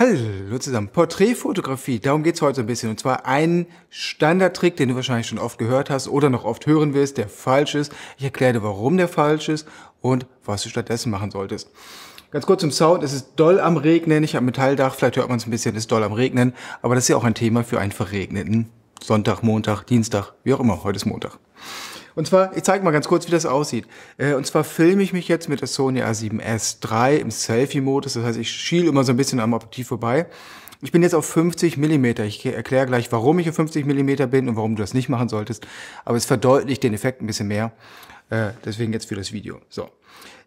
Hallo zusammen, Porträtfotografie, darum geht's heute ein bisschen. Und zwar einen Standardtrick, den du wahrscheinlich schon oft gehört hast oder noch oft hören wirst, der falsch ist. Ich erkläre dir, warum der falsch ist und was du stattdessen machen solltest. Ganz kurz zum Sound, es ist doll am Regnen, ich habe Metalldach, vielleicht hört man es ein bisschen, es ist doll am Regnen, aber das ist ja auch ein Thema für einen verregneten Sonntag, Montag, Dienstag, wie auch immer, heute ist Montag. Und zwar, ich zeige mal ganz kurz, wie das aussieht. Äh, und zwar filme ich mich jetzt mit der Sony A7S III im Selfie-Modus. Das heißt, ich schiel immer so ein bisschen am Objektiv vorbei. Ich bin jetzt auf 50 Millimeter. Ich erkläre gleich, warum ich auf 50 Millimeter bin und warum du das nicht machen solltest. Aber es verdeutlicht den Effekt ein bisschen mehr. Äh, deswegen jetzt für das Video. So.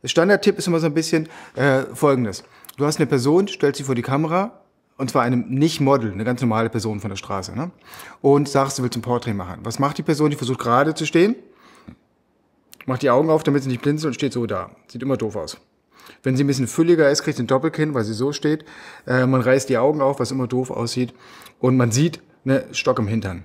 Standardtipp ist immer so ein bisschen äh, folgendes. Du hast eine Person, stellst sie vor die Kamera, und zwar einem Nicht-Model, eine ganz normale Person von der Straße, ne? und sagst, du willst ein Porträt machen. Was macht die Person? Die versucht gerade zu stehen macht die Augen auf, damit sie nicht blinzelt und steht so da. Sieht immer doof aus. Wenn sie ein bisschen fülliger ist, kriegt sie ein Doppelkinn, weil sie so steht. Äh, man reißt die Augen auf, was immer doof aussieht. Und man sieht einen Stock im Hintern.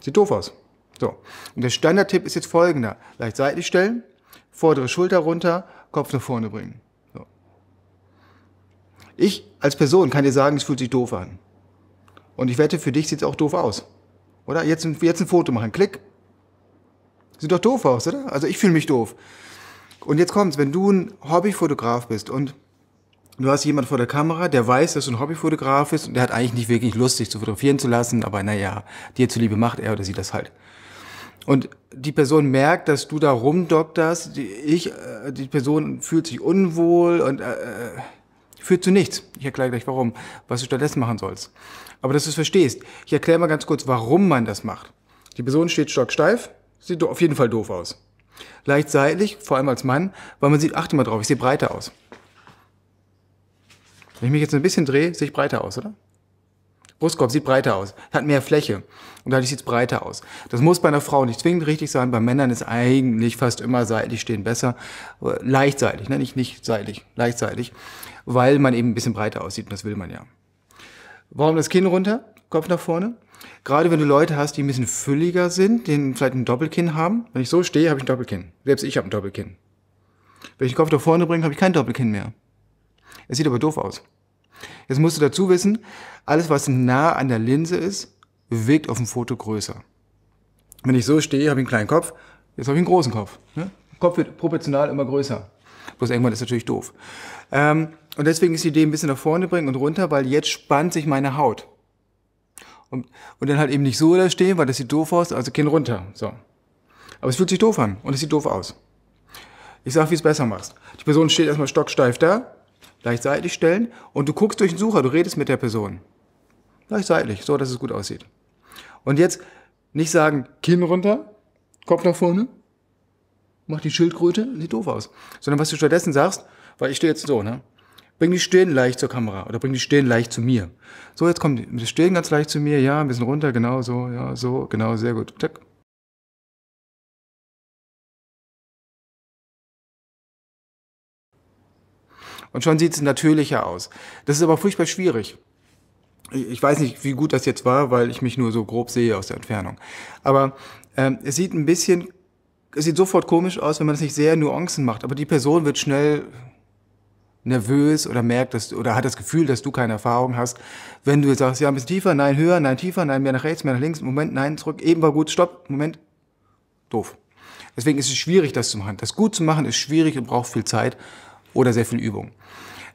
Sieht doof aus. So. Und der Standardtipp ist jetzt folgender. Leicht seitlich stellen, vordere Schulter runter, Kopf nach vorne bringen. So. Ich als Person kann dir sagen, es fühlt sich doof an. Und ich wette, für dich sieht es auch doof aus. Oder? Jetzt, jetzt ein Foto machen. Klick, Sieht doch doof aus, oder? Also ich fühle mich doof. Und jetzt kommt's, wenn du ein Hobbyfotograf bist und du hast jemand vor der Kamera, der weiß, dass du ein Hobbyfotograf bist und der hat eigentlich nicht wirklich Lust, dich zu fotografieren zu lassen, aber naja, dir zuliebe macht er oder sie das halt. Und die Person merkt, dass du da rumdokterst, die, ich, äh, die Person fühlt sich unwohl und äh, äh, führt zu nichts. Ich erkläre gleich warum, was du stattdessen machen sollst. Aber dass du es verstehst. Ich erkläre mal ganz kurz, warum man das macht. Die Person steht stocksteif, Sieht auf jeden Fall doof aus. Leicht seitlich, vor allem als Mann, weil man sieht, achte mal drauf, ich sehe breiter aus. Wenn ich mich jetzt ein bisschen drehe, sehe ich breiter aus, oder? Brustkorb sieht breiter aus, hat mehr Fläche und dadurch sieht es breiter aus. Das muss bei einer Frau nicht zwingend richtig sein, bei Männern ist eigentlich fast immer seitlich stehen besser, leicht seitlich, ne? nicht, nicht seitlich, leicht seitlich, weil man eben ein bisschen breiter aussieht und das will man ja. Warum das Kinn runter, Kopf nach vorne? Gerade wenn du Leute hast, die ein bisschen fülliger sind, die vielleicht ein Doppelkinn haben. Wenn ich so stehe, habe ich ein Doppelkinn. Selbst ich habe ein Doppelkinn. Wenn ich den Kopf nach vorne bringe, habe ich kein Doppelkinn mehr. Es sieht aber doof aus. Jetzt musst du dazu wissen, alles, was nah an der Linse ist, wirkt auf dem Foto größer. Wenn ich so stehe, habe ich einen kleinen Kopf, jetzt habe ich einen großen Kopf. Ne? Kopf wird proportional immer größer. Bloß irgendwann ist natürlich doof. Ähm, und deswegen ist die Idee ein bisschen nach vorne bringen und runter, weil jetzt spannt sich meine Haut. Und, und dann halt eben nicht so da stehen, weil das sieht doof aus, also gehen runter. So. Aber es fühlt sich doof an und es sieht doof aus. Ich sag, wie es besser machst. Die Person steht erstmal stocksteif da, leicht seitlich stellen und du guckst durch den Sucher, du redest mit der Person. Leicht seitlich, so dass es gut aussieht. Und jetzt nicht sagen, Kinn runter, Kopf nach vorne, mach die Schildkröte, sieht doof aus. Sondern was du stattdessen sagst, weil ich stehe jetzt so, ne? Bring die Stirn leicht zur Kamera oder bring die Stirn leicht zu mir. So, jetzt kommt die Stirn ganz leicht zu mir, ja, ein bisschen runter, genau so, ja, so, genau, sehr gut. Check. Und schon sieht es natürlicher aus. Das ist aber furchtbar schwierig. Ich weiß nicht, wie gut das jetzt war, weil ich mich nur so grob sehe aus der Entfernung. Aber ähm, es sieht ein bisschen, es sieht sofort komisch aus, wenn man es nicht sehr Nuancen macht. Aber die Person wird schnell nervös oder merkt dass, oder hat das Gefühl, dass du keine Erfahrung hast, wenn du sagst, ja, ein bisschen tiefer, nein, höher, nein, tiefer, nein, mehr nach rechts, mehr nach links, Moment, nein, zurück, eben war gut, stopp, Moment, doof. Deswegen ist es schwierig, das zu machen. Das gut zu machen ist schwierig und braucht viel Zeit oder sehr viel Übung.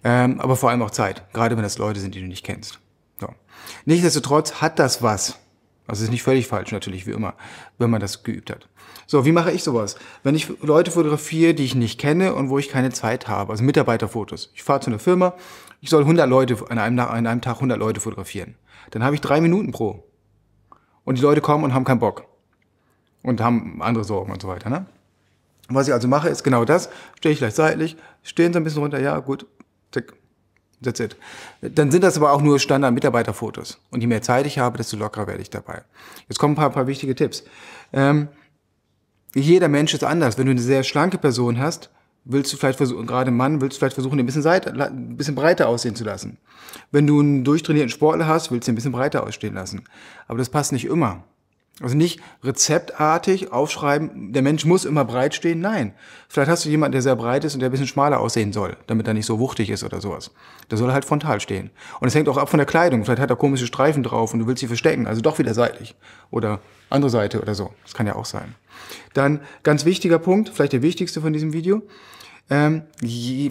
Ähm, aber vor allem auch Zeit, gerade wenn das Leute sind, die du nicht kennst. So. Nichtsdestotrotz hat das was. Also es ist nicht völlig falsch, natürlich, wie immer, wenn man das geübt hat. So, wie mache ich sowas? Wenn ich Leute fotografiere, die ich nicht kenne und wo ich keine Zeit habe, also Mitarbeiterfotos. Ich fahre zu einer Firma, ich soll 100 Leute, an einem, an einem Tag 100 Leute fotografieren. Dann habe ich drei Minuten pro. Und die Leute kommen und haben keinen Bock. Und haben andere Sorgen und so weiter, ne? Was ich also mache, ist genau das. Stehe ich gleich seitlich, stehen sie ein bisschen runter, ja, gut, tick, That's it. Dann sind das aber auch nur Standard-Mitarbeiterfotos. Und je mehr Zeit ich habe, desto lockerer werde ich dabei. Jetzt kommen ein paar, paar wichtige Tipps. Ähm, jeder Mensch ist anders. Wenn du eine sehr schlanke Person hast, willst du vielleicht versuchen, gerade Mann, willst du vielleicht versuchen, ein bisschen, Seite, ein bisschen breiter aussehen zu lassen. Wenn du einen durchtrainierten Sportler hast, willst du ihn ein bisschen breiter ausstehen lassen. Aber das passt nicht immer. Also nicht rezeptartig aufschreiben, der Mensch muss immer breit stehen. Nein. Vielleicht hast du jemanden, der sehr breit ist und der ein bisschen schmaler aussehen soll, damit er nicht so wuchtig ist oder sowas. Der soll halt frontal stehen. Und es hängt auch ab von der Kleidung. Vielleicht hat er komische Streifen drauf und du willst sie verstecken. Also doch wieder seitlich. Oder andere Seite oder so. Das kann ja auch sein. Dann ganz wichtiger Punkt, vielleicht der wichtigste von diesem Video. Ähm, je,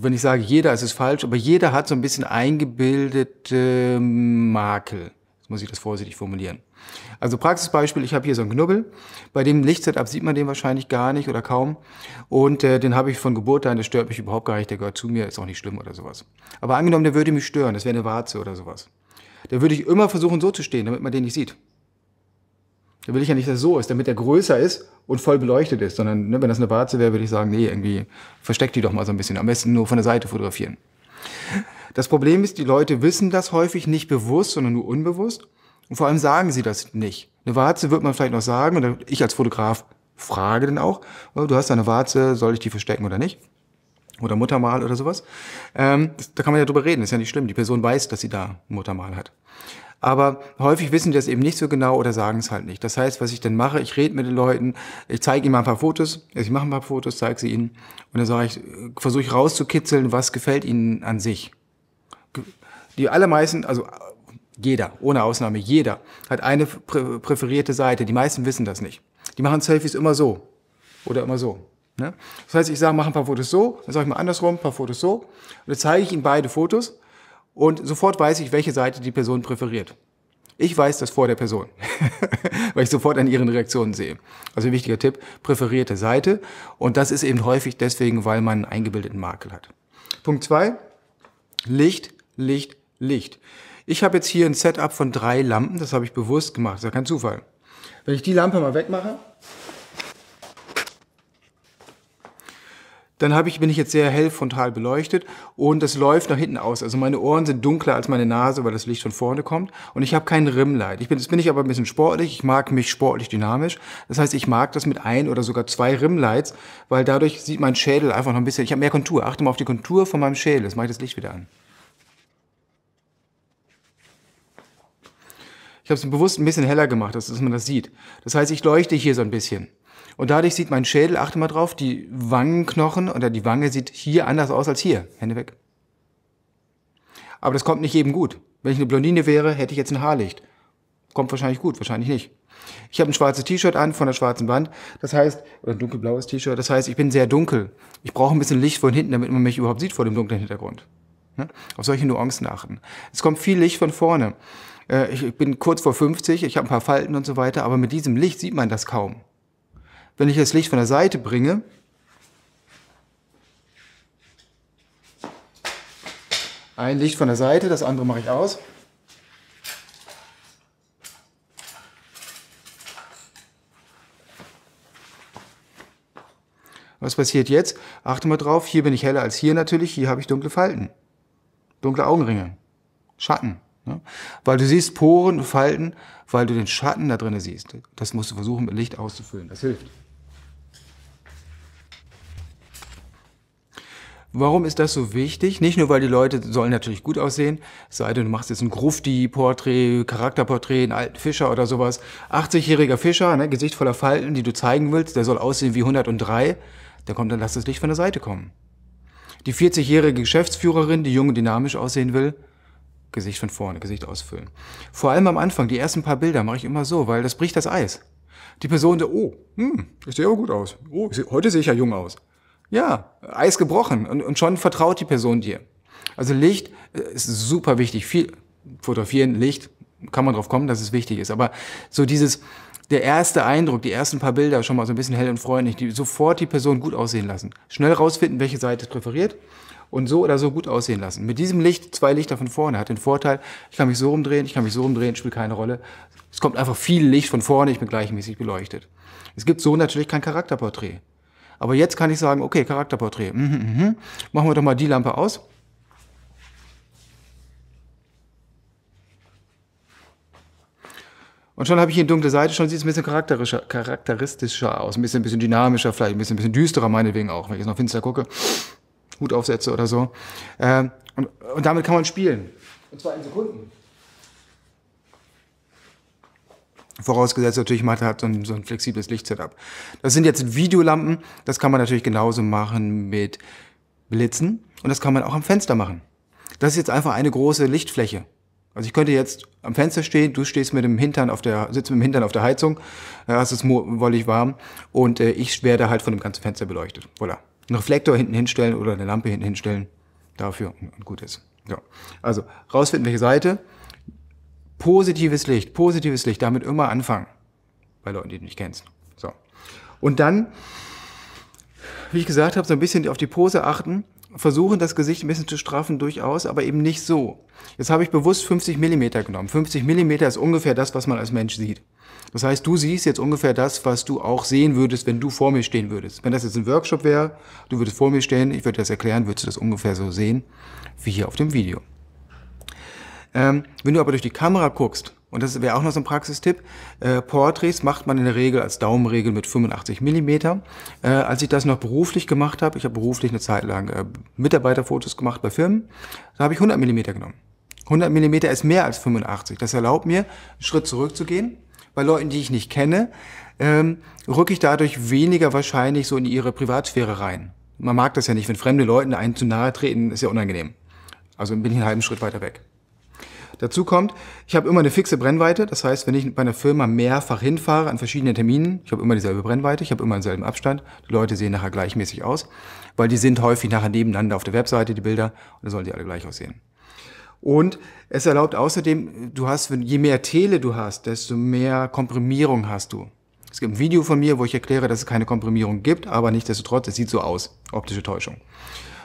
wenn ich sage jeder, ist es falsch, aber jeder hat so ein bisschen eingebildete Makel. Jetzt muss ich das vorsichtig formulieren. Also Praxisbeispiel, ich habe hier so einen Knubbel. Bei dem Lichtsetup sieht man den wahrscheinlich gar nicht oder kaum. Und äh, den habe ich von Geburt an, das stört mich überhaupt gar nicht, der gehört zu mir, ist auch nicht schlimm oder sowas. Aber angenommen, der würde mich stören, das wäre eine Warze oder sowas. Da würde ich immer versuchen, so zu stehen, damit man den nicht sieht. Da will ich ja nicht, dass es so ist, damit er größer ist und voll beleuchtet ist, sondern ne, wenn das eine Warze wäre, würde ich sagen, nee, irgendwie versteckt die doch mal so ein bisschen. Am besten nur von der Seite fotografieren. Das Problem ist, die Leute wissen das häufig nicht bewusst, sondern nur unbewusst. Und vor allem sagen sie das nicht. Eine Warze wird man vielleicht noch sagen, oder ich als Fotograf frage dann auch, oh, du hast eine Warze, soll ich die verstecken oder nicht? Oder Muttermal oder sowas. Ähm, das, da kann man ja drüber reden, ist ja nicht schlimm. Die Person weiß, dass sie da Muttermal hat. Aber häufig wissen die das eben nicht so genau oder sagen es halt nicht. Das heißt, was ich dann mache, ich rede mit den Leuten, ich zeige ihnen mal ein paar Fotos, also ich mache ein paar Fotos, zeige sie ihnen und dann sage ich, versuche ich rauszukitzeln, was gefällt ihnen an sich. Die allermeisten, also jeder, ohne Ausnahme, jeder hat eine prä präferierte Seite. Die meisten wissen das nicht. Die machen Selfies immer so oder immer so. Ne? Das heißt, ich sage, mach ein paar Fotos so, dann sage ich mal andersrum, ein paar Fotos so. Und dann zeige ich ihnen beide Fotos und sofort weiß ich, welche Seite die Person präferiert. Ich weiß das vor der Person, weil ich sofort an ihren Reaktionen sehe. Also ein wichtiger Tipp, präferierte Seite. Und das ist eben häufig deswegen, weil man einen eingebildeten Makel hat. Punkt zwei: Licht, Licht, Licht. Ich habe jetzt hier ein Setup von drei Lampen, das habe ich bewusst gemacht, das ist ja kein Zufall. Wenn ich die Lampe mal wegmache, dann habe ich, bin ich jetzt sehr hell frontal beleuchtet und das läuft nach hinten aus. Also meine Ohren sind dunkler als meine Nase, weil das Licht von vorne kommt und ich habe kein Rimlight. Ich bin, jetzt bin ich aber ein bisschen sportlich, ich mag mich sportlich dynamisch. Das heißt, ich mag das mit ein oder sogar zwei Rimlights, weil dadurch sieht mein Schädel einfach noch ein bisschen, ich habe mehr Kontur. Achte mal auf die Kontur von meinem Schädel, jetzt mache ich das Licht wieder an. Ich habe es bewusst ein bisschen heller gemacht, dass, man das sieht. Das heißt, ich leuchte hier so ein bisschen. Und dadurch sieht mein Schädel, achte mal drauf, die Wangenknochen oder die Wange sieht hier anders aus als hier. Hände weg. Aber das kommt nicht jedem gut. Wenn ich eine Blondine wäre, hätte ich jetzt ein Haarlicht. Kommt wahrscheinlich gut, wahrscheinlich nicht. Ich habe ein schwarzes T-Shirt an von der schwarzen Wand, das heißt, oder ein dunkelblaues T-Shirt, das heißt, ich bin sehr dunkel. Ich brauche ein bisschen Licht von hinten, damit man mich überhaupt sieht vor dem dunklen Hintergrund. Ne? Auf solche Nuancen achten. Es kommt viel Licht von vorne äh, ich, ich bin kurz vor 50, ich habe ein paar Falten und so weiter, aber mit diesem Licht sieht man das kaum. Wenn ich das Licht von der Seite bringe, ein Licht von der Seite, das andere mache ich aus. Was passiert jetzt? Achte mal drauf, hier bin ich heller als hier natürlich, hier habe ich dunkle Falten, dunkle Augenringe, Schatten. Ne? Weil du siehst Poren, Falten, weil du den Schatten da drin siehst. Das musst du versuchen, mit Licht auszufüllen. Das hilft. Warum ist das so wichtig? Nicht nur, weil die Leute sollen natürlich gut aussehen, sei denn, du machst jetzt ein Grufti-Porträt, Charakterporträt, einen alten Fischer oder sowas. 80-jähriger Fischer, ne, Gesicht voller Falten, die du zeigen willst, der soll aussehen wie 103. der kommt dann, lass das Licht von der Seite kommen. Die 40-jährige Geschäftsführerin, die jung und dynamisch aussehen will, Gesicht von vorne, Gesicht ausfüllen. Vor allem am Anfang, die ersten paar Bilder mache ich immer so, weil das bricht das Eis. Die Person so, oh, hm, ich sehe aber gut aus. Oh, seh, heute sehe ich ja jung aus. Ja, Eis gebrochen und, und schon vertraut die Person dir. Also Licht äh, ist super wichtig. Viel fotografieren, Licht, kann man drauf kommen, dass es wichtig ist. Aber so dieses, der erste Eindruck, die ersten paar Bilder schon mal so ein bisschen hell und freundlich, die sofort die Person gut aussehen lassen. Schnell rausfinden, welche Seite es präferiert und so oder so gut aussehen lassen. Mit diesem Licht, zwei Lichter von vorne, hat den Vorteil, ich kann mich so rumdrehen, ich kann mich so rumdrehen, spielt keine Rolle. Es kommt einfach viel Licht von vorne, ich bin gleichmäßig beleuchtet. Es gibt so natürlich kein Charakterporträt. Aber jetzt kann ich sagen, okay, Charakterporträt, mm -hmm, mm -hmm. machen wir doch mal die Lampe aus. Und schon habe ich hier eine dunkle Seite, schon sieht es ein bisschen charakterischer, charakteristischer aus, ein bisschen, ein bisschen dynamischer, vielleicht ein bisschen, ein bisschen düsterer meinetwegen auch, wenn ich jetzt noch Finster gucke. Hut aufsetze oder so. Ähm, und, und damit kann man spielen. Und zwar in Sekunden. Vorausgesetzt natürlich, man hat so ein, so ein flexibles Lichtsetup. Das sind jetzt Videolampen. Das kann man natürlich genauso machen mit Blitzen. Und das kann man auch am Fenster machen. Das ist jetzt einfach eine große Lichtfläche. Also ich könnte jetzt am Fenster stehen, du stehst mit dem Hintern auf der, sitzt mit dem Hintern auf der Heizung, äh, es ist mollig warm und äh, ich werde halt von dem ganzen Fenster beleuchtet. Voilà einen Reflektor hinten hinstellen oder eine Lampe hinten hinstellen dafür und gut ist. Ja. Also rausfinden, welche Seite. Positives Licht, positives Licht, damit immer anfangen. Bei Leuten, die du nicht kennst. So. Und dann, wie ich gesagt habe, so ein bisschen auf die Pose achten versuchen, das Gesicht ein bisschen zu straffen, durchaus, aber eben nicht so. Jetzt habe ich bewusst 50 Millimeter genommen. 50 Millimeter ist ungefähr das, was man als Mensch sieht. Das heißt, du siehst jetzt ungefähr das, was du auch sehen würdest, wenn du vor mir stehen würdest. Wenn das jetzt ein Workshop wäre, du würdest vor mir stehen, ich würde das erklären, würdest du das ungefähr so sehen, wie hier auf dem Video. Ähm, wenn du aber durch die Kamera guckst, und das wäre auch noch so ein Praxistipp, äh, Porträts macht man in der Regel als Daumenregel mit 85 Millimeter. Äh, als ich das noch beruflich gemacht habe, ich habe beruflich eine Zeit lang äh, Mitarbeiterfotos gemacht bei Firmen, da habe ich 100 Millimeter genommen. 100 Millimeter ist mehr als 85. Das erlaubt mir, einen Schritt zurückzugehen. Bei Leuten, die ich nicht kenne, ähm, rücke ich dadurch weniger wahrscheinlich so in ihre Privatsphäre rein. Man mag das ja nicht, wenn fremde Leute einen zu nahe treten, ist ja unangenehm. Also bin ich einen halben Schritt weiter weg. Dazu kommt, ich habe immer eine fixe Brennweite. Das heißt, wenn ich bei einer Firma mehrfach hinfahre an verschiedenen Terminen, ich habe immer dieselbe Brennweite, ich habe immer denselben Abstand. Die Leute sehen nachher gleichmäßig aus, weil die sind häufig nachher nebeneinander auf der Webseite, die Bilder, und da sollen die alle gleich aussehen. Und es erlaubt außerdem, du hast, je mehr Tele du hast, desto mehr Komprimierung hast du. Es gibt ein Video von mir, wo ich erkläre, dass es keine Komprimierung gibt, aber nichtsdestotrotz, es sieht so aus. Optische Täuschung.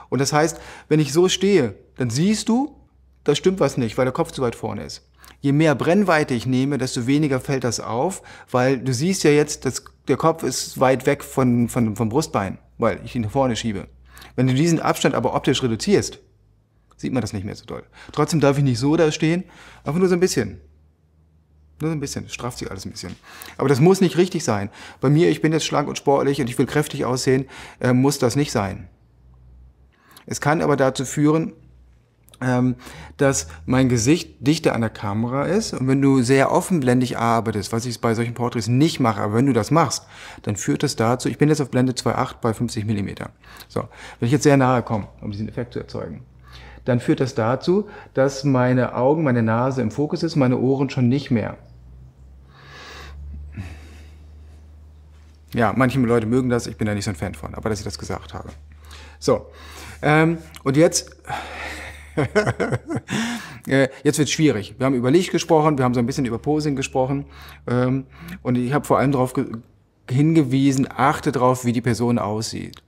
Und das heißt, wenn ich so stehe, dann siehst du, da stimmt was nicht, weil der Kopf zu weit vorne ist. Je mehr Brennweite ich nehme, desto weniger fällt das auf, weil du siehst ja jetzt, dass der Kopf ist weit weg von, von, vom Brustbein, weil ich ihn nach vorne schiebe. Wenn du diesen Abstand aber optisch reduzierst, sieht man das nicht mehr so doll. Trotzdem darf ich nicht so da stehen, einfach nur so ein bisschen. Nur so ein bisschen, strafft sich alles ein bisschen. Aber das muss nicht richtig sein. Bei mir, ich bin jetzt schlank und sportlich und ich will kräftig aussehen, äh, muss das nicht sein. Es kann aber dazu führen, ähm, dass mein Gesicht dichter an der Kamera ist. Und wenn du sehr offenblendig arbeitest, was ich bei solchen Porträts nicht mache, aber wenn du das machst, dann führt das dazu, ich bin jetzt auf Blende 2.8 bei 50 Millimeter. So, wenn ich jetzt sehr nahe komme, um diesen Effekt zu erzeugen, dann führt das dazu, dass meine Augen, meine Nase im Fokus ist, meine Ohren schon nicht mehr. Ja, manche Leute mögen das, ich bin da nicht so ein Fan von, aber dass ich das gesagt habe. So, ähm, und jetzt äh, jetzt wird schwierig. Wir haben über Licht gesprochen, wir haben so ein bisschen über Posing gesprochen ähm, und ich habe vor allem darauf hingewiesen, achte darauf, wie die Person aussieht.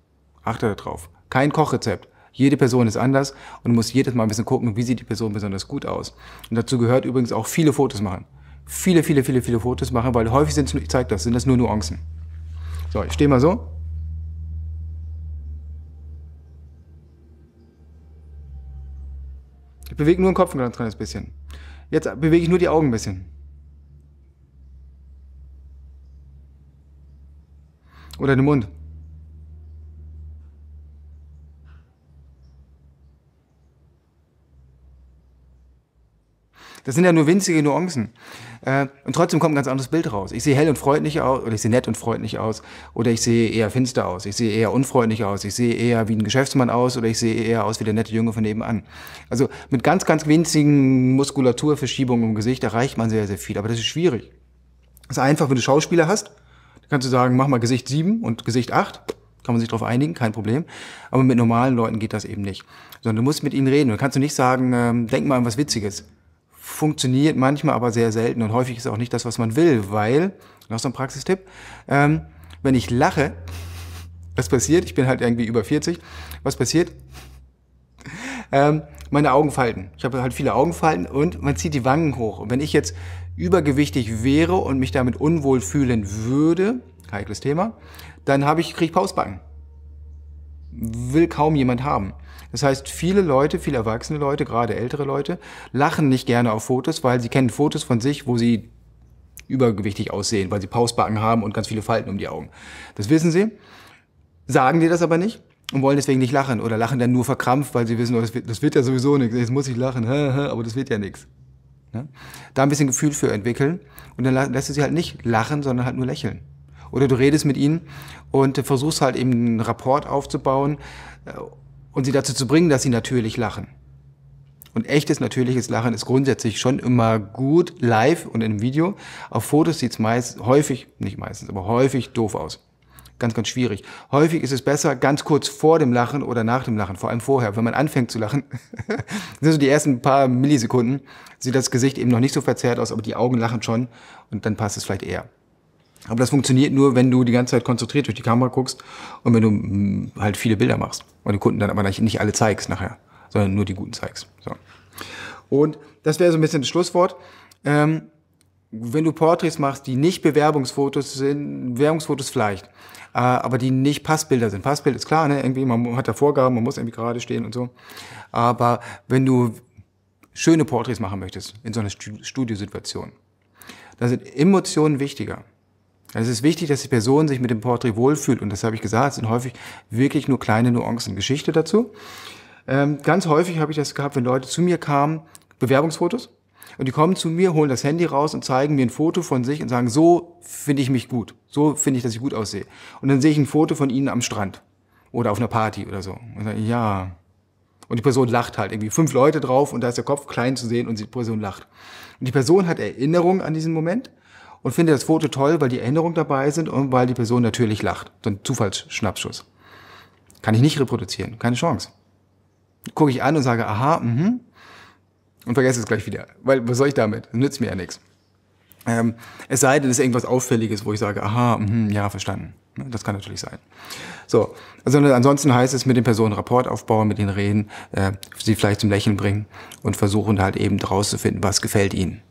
Achte darauf. Kein Kochrezept. Jede Person ist anders und muss jedes Mal ein bisschen gucken, wie sieht die Person besonders gut aus. Und dazu gehört übrigens auch viele Fotos machen. Viele, viele, viele, viele Fotos machen, weil häufig sind es, ich zeige das, sind das nur Nuancen. So, ich stehe mal so. Ich bewege nur den Kopf ein ganz kleines bisschen. Jetzt bewege ich nur die Augen ein bisschen. Oder den Mund. Das sind ja nur winzige Nuancen. Äh, und trotzdem kommt ein ganz anderes Bild raus. Ich sehe hell und freundlich aus, oder ich sehe nett und freundlich aus, oder ich sehe eher finster aus, ich sehe eher unfreundlich aus, ich sehe eher wie ein Geschäftsmann aus, oder ich sehe eher aus wie der nette Junge von nebenan. Also mit ganz, ganz winzigen Muskulaturverschiebungen im Gesicht erreicht man sehr, sehr viel. Aber das ist schwierig. Das ist einfach, wenn du Schauspieler hast, dann kannst du sagen, mach mal Gesicht 7 und Gesicht 8. Kann man sich darauf einigen, kein Problem. Aber mit normalen Leuten geht das eben nicht. Sondern du musst mit ihnen reden. Dann kannst du nicht sagen, ähm, denk mal an was Witziges funktioniert manchmal, aber sehr selten und häufig ist auch nicht das, was man will, weil, noch so ein Praxistipp, ähm, wenn ich lache, was passiert? Ich bin halt irgendwie über 40. Was passiert? Ähm, meine Augen falten. Ich habe halt viele Augenfalten und man zieht die Wangen hoch. Und wenn ich jetzt übergewichtig wäre und mich damit unwohl fühlen würde, heikles Thema, dann habe ich kriege ich Pausbacken. Will kaum jemand haben. Das heißt, viele Leute, viele erwachsene Leute, gerade ältere Leute, lachen nicht gerne auf Fotos, weil sie kennen Fotos von sich, wo sie übergewichtig aussehen, weil sie Pausbacken haben und ganz viele Falten um die Augen. Das wissen sie, sagen dir das aber nicht und wollen deswegen nicht lachen oder lachen dann nur verkrampft, weil sie wissen, oh, das, wird, das wird ja sowieso nichts, jetzt muss ich lachen, aber das wird ja nichts. Ne? Da ein bisschen Gefühl für entwickeln und dann lässt du sie halt nicht lachen, sondern halt nur lächeln. Oder du redest mit ihnen und äh, versuchst halt eben einen Rapport aufzubauen äh, und sie dazu zu bringen, dass sie natürlich lachen. Und echtes, natürliches Lachen ist grundsätzlich schon immer gut live und im Video. Auf Fotos sieht's meist, häufig, nicht meistens, aber häufig doof aus. Ganz, ganz schwierig. Häufig ist es besser, ganz kurz vor dem Lachen oder nach dem Lachen, vor allem vorher, wenn man anfängt zu lachen, sind so die ersten paar Millisekunden, sieht das Gesicht eben noch nicht so verzerrt aus, aber die Augen lachen schon und dann passt es vielleicht eher. Aber das funktioniert nur, wenn du die ganze Zeit konzentriert durch die Kamera guckst und wenn du mh, hm, halt viele Bilder machst und den Kunden dann aber nicht alle zeigst nachher, sondern nur die guten zeigst. So. Und das wäre so ein bisschen das Schlusswort. Ähm, wenn du Porträts machst, die nicht Bewerbungsfotos sind, Bewerbungsfotos vielleicht, äh, aber die nicht Passbilder sind. Passbild ist klar, ne? irgendwie man hat da Vorgaben, man muss irgendwie gerade stehen und so. Aber wenn du schöne Porträts machen möchtest in so einer Studiosituation, dann sind Emotionen wichtiger. Also es ist wichtig, dass die Person sich mit dem Porträt wohlfühlt. Und das habe ich gesagt, es sind häufig wirklich nur kleine Nuancen, Geschichte dazu. Ähm, ganz häufig habe ich das gehabt, wenn Leute zu mir kamen, Bewerbungsfotos. Und die kommen zu mir, holen das Handy raus und zeigen mir ein Foto von sich und sagen, so finde ich mich gut. So finde ich, dass ich gut aussehe. Und dann sehe ich ein Foto von ihnen am Strand. Oder auf einer Party oder so. Und sage, ja. Und die Person lacht halt irgendwie. Fünf Leute drauf und da ist der Kopf klein zu sehen und die Person lacht. Und die Person hat Erinnerungen an diesen Moment und finde das Foto toll, weil die Erinnerungen dabei sind und weil die Person natürlich lacht. So ein Zufallsschnappschuss. Kann ich nicht reproduzieren, keine Chance. Gucke ich an und sage, aha, mhm, und vergesse es gleich wieder. Weil was soll ich damit? Nützt mir ja nichts. Ähm, es sei denn, es ist irgendwas Auffälliges, wo ich sage, aha, mh, ja, verstanden. Das kann natürlich sein. So, also ansonsten heißt es, mit den Personen Rapport aufbauen, mit ihnen reden, äh, sie vielleicht zum Lächeln bringen und versuchen halt eben rauszufinden, was gefällt ihnen.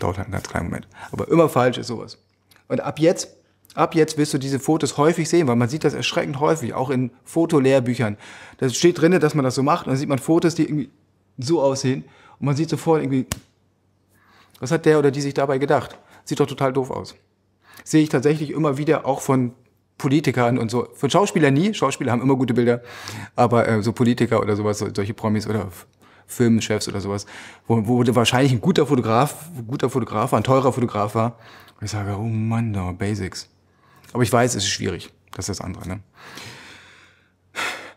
Dauert halt einen ganz kleinen Moment. Aber immer falsch ist sowas. Und ab jetzt, ab jetzt wirst du diese Fotos häufig sehen, weil man sieht das erschreckend häufig, auch in Fotolehrbüchern. Da steht drin, dass man das so macht und dann sieht man Fotos, die irgendwie so aussehen und man sieht sofort irgendwie, was hat der oder die sich dabei gedacht? Sieht doch total doof aus. Sehe ich tatsächlich immer wieder auch von Politikern und so. Von Schauspielern nie. Schauspieler haben immer gute Bilder. Aber äh, so Politiker oder sowas, solche Promis oder Filmchefs oder sowas, wo, wo wahrscheinlich ein guter Fotograf, guter Fotograf war, ein teurer Fotograf war. Und ich sage, oh Mann, da, Basics. Aber ich weiß, es ist schwierig. Das ist das andere. Ne?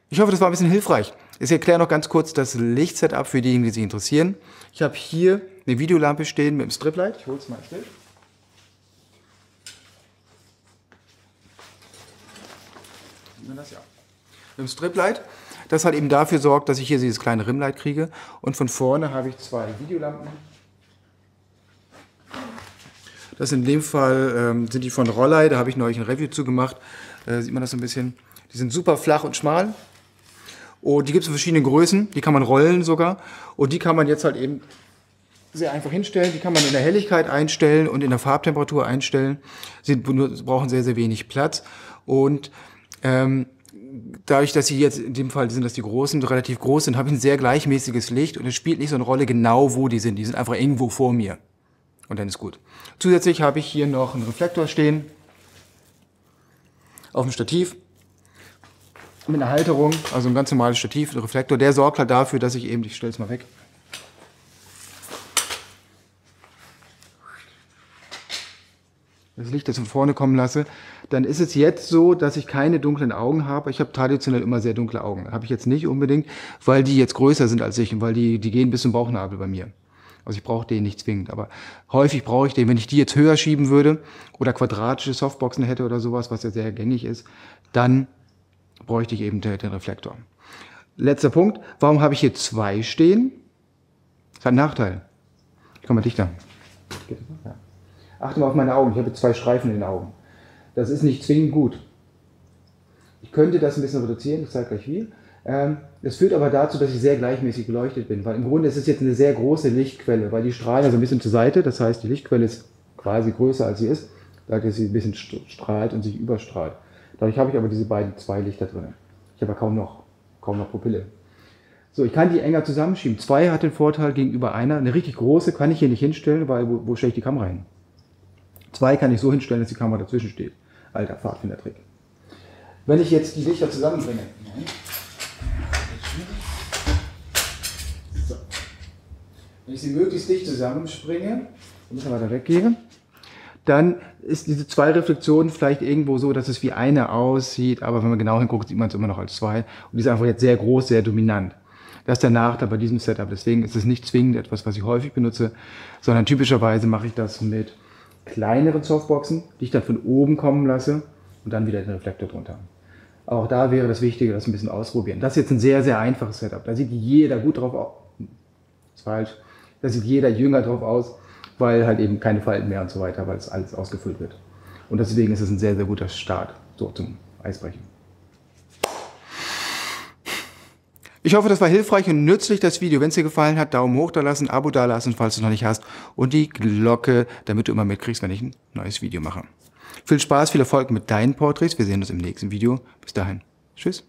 Ich hoffe, das war ein bisschen hilfreich. Ich erkläre noch ganz kurz das Lichtsetup für diejenigen, die sich interessieren. Ich habe hier eine Videolampe stehen mit dem Striplight. Ich hole es mal still. Sieht das ja? Mit dem Striplight das halt eben dafür sorgt, dass ich hier dieses kleine Rimmlight kriege. Und von vorne habe ich zwei Videolampen. Das in dem Fall ähm, sind die von Rollei, da habe ich neulich ein Review zu gemacht. Äh, sieht man das so ein bisschen. Die sind super flach und schmal. Und die gibt es in verschiedenen Größen, die kann man rollen sogar. Und die kann man jetzt halt eben sehr einfach hinstellen. Die kann man in der Helligkeit einstellen und in der Farbtemperatur einstellen. Sie brauchen sehr, sehr wenig Platz. Und ähm, dadurch, dass sie jetzt in dem Fall sind, dass die Großen relativ groß sind, habe ich ein sehr gleichmäßiges Licht und es spielt nicht so eine Rolle genau, wo die sind. Die sind einfach irgendwo vor mir. Und dann ist gut. Zusätzlich habe ich hier noch einen Reflektor stehen. Auf dem Stativ. Mit einer Halterung, also ein ganz normales Stativ, ein Reflektor. Der sorgt halt dafür, dass ich eben, ich stelle es mal weg, das Licht jetzt von vorne kommen lasse, dann ist es jetzt so, dass ich keine dunklen Augen habe. Ich habe traditionell immer sehr dunkle Augen. Habe ich jetzt nicht unbedingt, weil die jetzt größer sind als ich und weil die, die gehen bis zum Bauchnabel bei mir. Also ich brauche den nicht zwingend, aber häufig brauche ich den. Wenn ich die jetzt höher schieben würde oder quadratische Softboxen hätte oder sowas, was ja sehr gängig ist, dann bräuchte ich eben den Reflektor. Letzter Punkt. Warum habe ich hier zwei stehen? Das hat einen Nachteil. Ich komme mal dichter. Ja achte mal auf meine Augen, ich habe zwei Streifen in den Augen. Das ist nicht zwingend gut. Ich könnte das ein bisschen reduzieren, ich zeige gleich wie. Ähm, das führt aber dazu, dass ich sehr gleichmäßig beleuchtet bin, weil im Grunde ist es jetzt eine sehr große Lichtquelle, weil die strahlen also ein bisschen zur Seite, das heißt, die Lichtquelle ist quasi größer als sie ist, dadurch, dass sie ein bisschen strahlt und sich überstrahlt. Dadurch habe ich aber diese beiden zwei Lichter drin. Ich habe kaum noch, kaum noch Pupille. So, ich kann die enger zusammenschieben. Zwei hat den Vorteil gegenüber einer. Eine richtig große kann ich hier nicht hinstellen, weil wo, wo stelle ich die Kamera hin? Zwei kann ich so hinstellen, dass die Kamera dazwischen steht. Alter Pfadfindertrick. Wenn ich jetzt die Lichter zusammenbringe. Wenn ich sie möglichst dicht zusammenspringe ein bisschen weiter weggehe, dann ist diese zwei Reflektionen vielleicht irgendwo so, dass es wie eine aussieht, aber wenn man genau hinguckt, sieht man es immer noch als zwei. Und die ist einfach jetzt sehr groß, sehr dominant. Das ist der Nachteil bei diesem Setup. Deswegen ist es nicht zwingend etwas, was ich häufig benutze, sondern typischerweise mache ich das mit kleinere Softboxen, die ich dann von oben kommen lasse und dann wieder den Reflektor drunter. Aber auch da wäre das Wichtige, das ein bisschen ausprobieren. Das ist jetzt ein sehr, sehr einfaches Setup. Da sieht jeder gut drauf aus. Ist falsch. Da sieht jeder jünger drauf aus, weil halt eben keine Falten mehr und so weiter, weil es alles ausgefüllt wird. Und deswegen ist es ein sehr, sehr guter Start so zum Eisbrechen. Ich hoffe, das war hilfreich und nützlich, das Video. Wenn es dir gefallen hat, Daumen hoch da lassen, Abo da lassen, falls du es noch nicht hast. Und die Glocke, damit du immer mitkriegst, wenn ich ein neues Video mache. Viel Spaß, viel Erfolg mit deinen Porträts. Wir sehen uns im nächsten Video. Bis dahin. Tschüss.